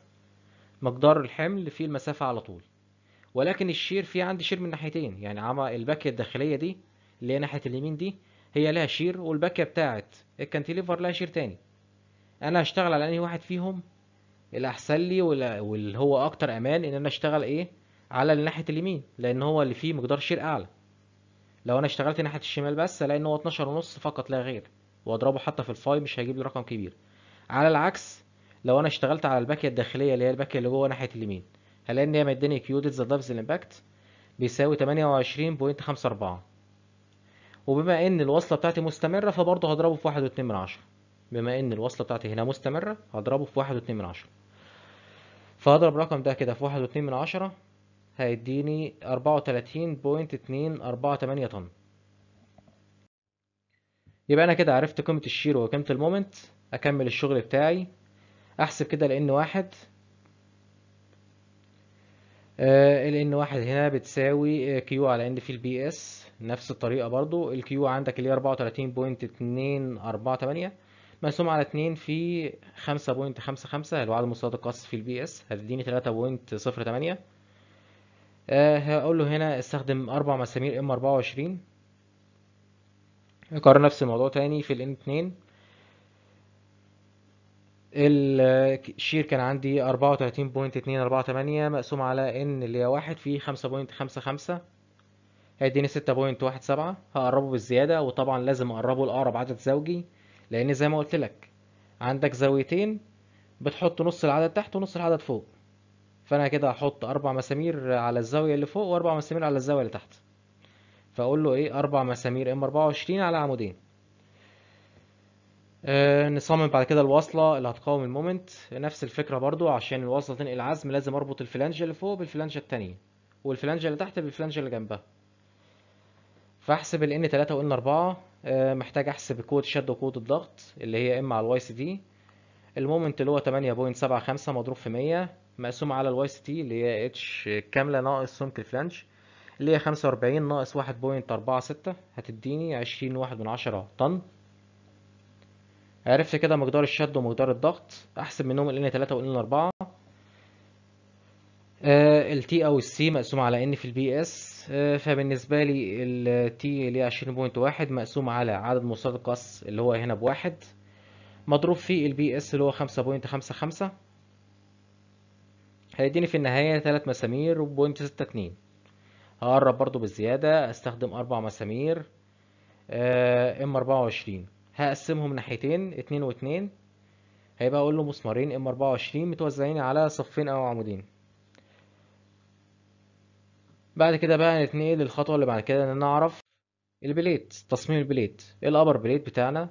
مقدار الحمل في المسافة على طول ولكن الشير في عندي شير من ناحيتين يعني عما الباكية الداخلية دي اللي هي ناحية اليمين دي هي لها شير والباكية بتاعت الكانتيليفر لها شير تاني انا هشتغل على انهي واحد فيهم الاحسن لي واللي هو اكتر امان ان انا اشتغل ايه على ناحية اليمين لان هو اللي فيه مقدار شير اعلى لو انا اشتغلت ناحية الشمال بس لان هو اتناشر ونص فقط لا غير واضربه حتى في الفاي مش هيجيب لي رقم كبير على العكس لو انا اشتغلت على الباكيه الداخليه اللي هي الباكيه اللي جوه ناحيه اليمين هلاقي ان هي مداني كيو ذا دافز الامباكت بيساوي 28.54 وبما ان الوصله بتاعتي مستمره فبرضه هضربه في 1.2 من 10 بما ان الوصله بتاعتي هنا مستمره هضربه في 1.2 من 10 فهضرب الرقم ده كده في 1.2 من 10 هيديني 34.248 طن يبقى أنا كده عرفت قيمة الشير وقيمة المومنت اكمل الشغل بتاعي احسب كده لان واحد ال آه، واحد هنا بتساوي آه، كيو على ان في البي اس نفس الطريقة برضو الكيو عندك اللي هي اربعة وتلاتين بوينت اتنين اربعة تمانية مقسوم على اتنين في خمسة بوينت خمسة خمسة اللي هو عدد مستويات القص في البي اس هتديني تلاتة بوينت صفر تمانية آه، هقول له هنا استخدم اربع مسامير ام اربعة وعشرين اقارن نفس الموضوع تاني في الإن اتنين الشير كان عندي 34.248 مقسوم على ان اللي هي واحد فيه 5.55 هيديني 6.17 هقربه بالزيادة وطبعا لازم اقربه لأقرب عدد زوجي لأن زي ما قلت لك عندك زاويتين بتحط نص العدد تحت ونص العدد فوق فأنا كده هحط أربع مسامير على الزاوية اللي فوق وأربع مسامير على الزاوية اللي تحت فأقول له إيه أربع مسامير إم 24 على عمودين آه، نصمم بعد كده الوصلة اللي هتقاوم المومنت نفس الفكرة برضو عشان الوصلة تنقل عزم لازم اربط الفلانجة اللي فوق بالفلانجة التانية والفلانجة اللي تحت بالفلانجة اللي جنبها فاحسب ال N 3 و N 4 آه، محتاج احسب قوة الشد وقوة الضغط اللي هي M على الواي سي المومنت اللي هو 8.75 مضروب في 100 مقسوم على الواي سي تي اللي هي اتش كاملة ناقص سمك الفلانج اللي هي 45 ناقص 1.46 هتديني 20.1 واحد من عشرة طن عرفت كده مقدار الشد ومقدار الضغط احسب منهم ال ان 3 وال ان 4 التي او السي مقسوم على ان في البي اس آه، فبالنسبه لي تي اللي هي 20.1 مقسوم على عدد مسار القص اللي هو هنا بواحد مضروب في البي اس اللي هو 5.55 هيديني في النهايه تلات مسامير وبوينت اتنين هقرب برضو بالزياده استخدم اربع مسامير آه، ام وعشرين هقسمهم ناحيتين اتنين واتنين هيبقى اقول له مسمارين ام اربعة وعشرين متوزعين على صفين او عمودين بعد كده بقى نتنقل للخطوة اللي بعد كده ان أنا أعرف البليت تصميم البليت إيه الابر بليت بتاعنا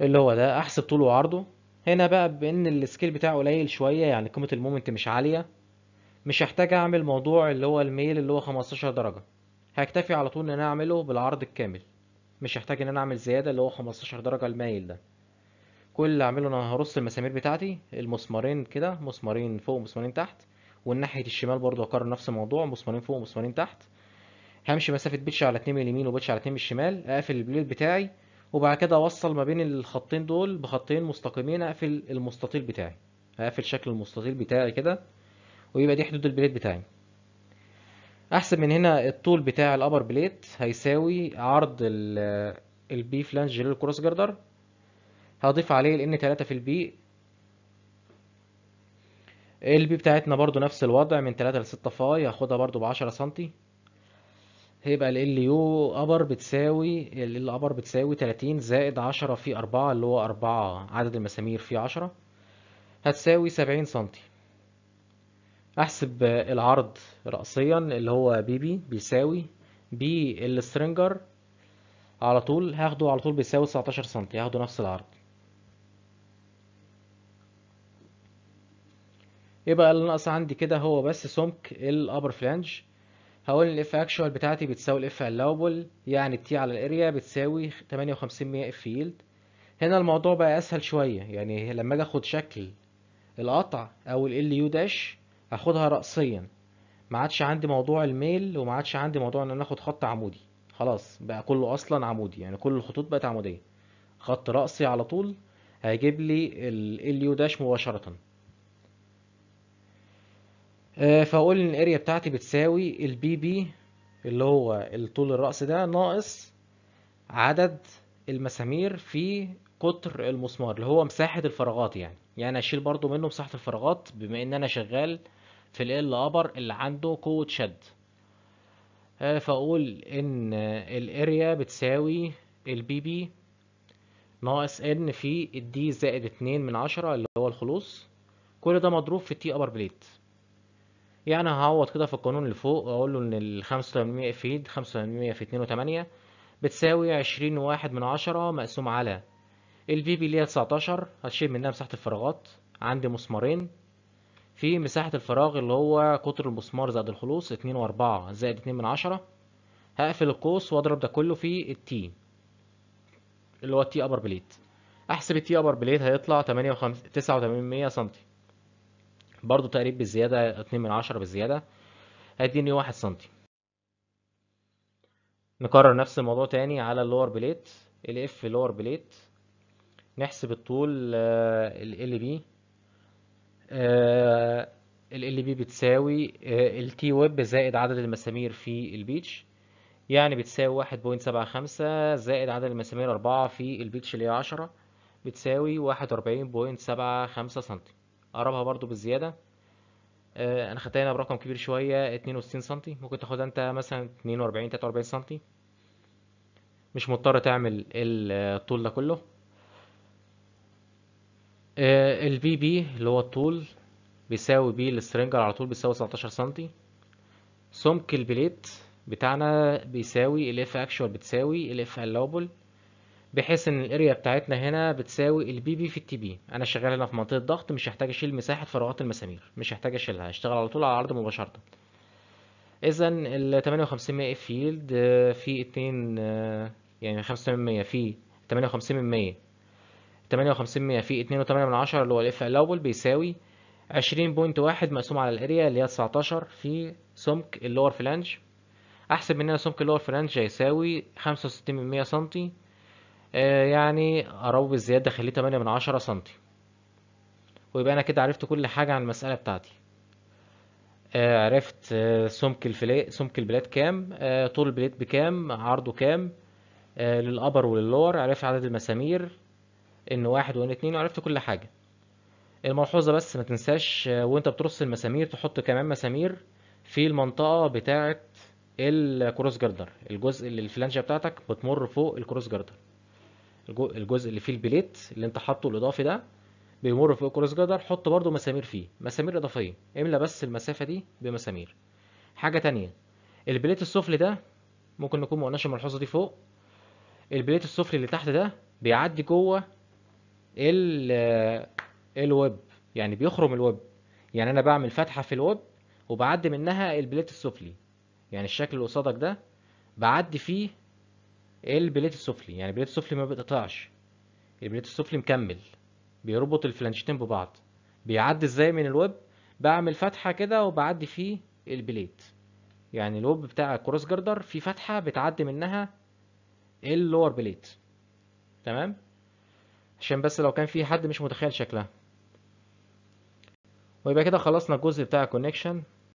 اللي هو ده احسب طوله وعرضه هنا بقى بان السكيل بتاعه قليل شوية يعني قيمة المومنت مش عالية مش هحتاج اعمل موضوع اللي هو الميل اللي هو 15 درجة هكتفي على طول ان انا اعمله بالعرض الكامل مش هحتاج ان انا اعمل زيادة اللي هو 15 درجة المايل ده كل اللي هعمله ان انا هرص المسامير بتاعتي المسمارين كده مسمارين فوق مسمارين تحت والناحية الشمال برضو هكرر نفس الموضوع مسمارين فوق ومسمارين تحت همشي مسافة بيتش على اتنين من اليمين وبيتش على اتنين من الشمال اقفل البليد بتاعي وبعد كده اوصل ما بين الخطين دول بخطين مستقيمين اقفل المستطيل بتاعي اقفل شكل المستطيل بتاعي كده ويبقى دي حدود البليد بتاعي احسب من هنا الطول بتاع الابر بليت هيساوي عرض البي فلانج للكروس جردر هضيف عليه الان 3 في البي البي بتاعتنا برضو نفس الوضع من 3 ل 6 فاي هاخدها برضو ب 10 سم هيبقى ال ال يو ابر بتساوي ال ابر بتساوي 30 زائد 10 في 4 اللي هو 4 عدد المسامير في 10 هتساوي 70 سنتي احسب العرض رأسيا اللي هو بي بي بيساوي بي السترينجر على طول هاخده على طول بيساوي 19 سم هاخده نفس العرض ايه بقى اللي ناقص عندي كده هو بس سمك الابر فلانج هقول ان الاف اكشوال بتاعتي بتساوي الاف الاوبل يعني التي على الاريا بتساوي 58 مية اف يلد هنا الموضوع بقى اسهل شويه يعني لما اجي اخد شكل القطع او ال يو داش هاخدها رأسيا ما عادش عندي موضوع الميل وما عادش عندي موضوع ان انا اخد خط عمودي خلاص بقى كله اصلا عمودي يعني كل الخطوط بقت عمودية خط رأسي على طول هيجيب لي اليو داش مباشرة آه، فاقول ان الاريا بتاعتي بتساوي البي بي اللي هو الطول الرأس ده ناقص عدد المسامير في قطر المسمار اللي هو مساحة الفراغات يعني يعني اشيل برضو منه مساحة الفراغات بما ان انا شغال في ال upper اللي عنده قوة شد آه، فأقول إن الاريا بتساوي البي بي ناقص N في الدي زائد اتنين من عشرة اللي هو الخلوص كل ده مضروب في T upper plate يعني هعوض كده في القانون اللي فوق وأقوله له إن الخمسة وتمانية في يد خمسة وتمانية في اتنين وتمانية بتساوي عشرين واحد من عشرة مقسوم على البي بي اللي هي تسعتاشر هشيل منها مساحة الفراغات عندي مسمارين في مساحة الفراغ اللي هو قطر المسمار زائد الخلوص اتنين وأربعة زائد اتنين من عشرة هقفل القوس واضرب ده كله في التي اللي هو التي أبر بليت أحسب التي أبر بليت هيطلع تمانية وخمسة تسعة مية سنتي برضو تقريب بالزيادة اتنين من عشرة بالزيادة هيديني واحد سنتي نكرر نفس الموضوع تاني على اللور بليت الاف لور بليت نحسب الطول آه، ال ال بي آه، ال بي بتساوي آه، ال تي ويب زائد عدد المسامير في البيتش يعني بتساوي 1.75 زائد عدد المسامير 4 في البيتش اللي هي 10 بتساوي 41.75 سنتي قربها برضو بالزيادة آه، انا خدتها هنا برقم كبير شوية 62 سنتي ممكن تاخدها انت مثلا 42 43 سنتي مش مضطر تعمل الطول ده كله آه، البي بي اللي هو الطول بيساوي بي السرنجر على طول بيساوي 17 سنتي سمك البليت بتاعنا بيساوي الاف اكشوال بتساوي الاف الاوبل بحيث ان الاريا بتاعتنا هنا بتساوي البي بي في التي بي انا شغال هنا في منطقه ضغط مش هحتاج اشيل مساحه فراغات المسامير مش هحتاج اشيلها هشتغل على طول على العرض مباشره اذا ال 58 فيلد آه، في 2 آه، يعني 85% في 58% 58% في 2.8 من عشرة اللي هو الاف الاول بيساوي 20.1 مقسوم على الاريا اللي هي 19 في سمك اللور فلانج احسب مننا سمك اللور فلانج هيساوي 65% سنتي آه، يعني اروب الزيادة خليه 8 من 10 سنتي ويبقى انا كده عرفت كل حاجة عن المسألة بتاعتي آه، عرفت آه، سمك الفلا سمك البلات كام طول البلات بكام عرضه كام للابر وللور عرفت عدد المسامير ان واحد وان اتنين وعرفت كل حاجة الملحوظة بس ما تنساش وانت بترص المسامير تحط كمان مسامير في المنطقة بتاعة الكروس جاردر الجزء اللي الفلانجة بتاعتك بتمر فوق الكروس جاردر الجزء اللي فيه البليت اللي انت حاطه الاضافي ده بيمر فوق الكروس جاردر حط برضو مسامير فيه مسامير اضافية املى بس المسافة دي بمسامير حاجة تانية البليت السفلي ده ممكن نكون مقلناش الملحوظة دي فوق البليت السفلي اللي تحت ده بيعدي جوه ال الويب يعني بيخرم الويب يعني انا بعمل فتحه في الويب وبعدي منها البليت السفلي يعني الشكل اللي قصادك ده بعدي فيه البليت السفلي يعني البليت السفلي ما بيتقطعش البليت السفلي مكمل بيربط الفلانشتين ببعض بيعدي ازاي من الويب بعمل فتحه كده وبعدي فيه البليت يعني الويب بتاع الكروس جردر في فتحه بتعدي منها اللور بليت تمام عشان بس لو كان في حد مش متخيل شكلها ويبقى كده خلصنا الجزء بتاع الكونكشن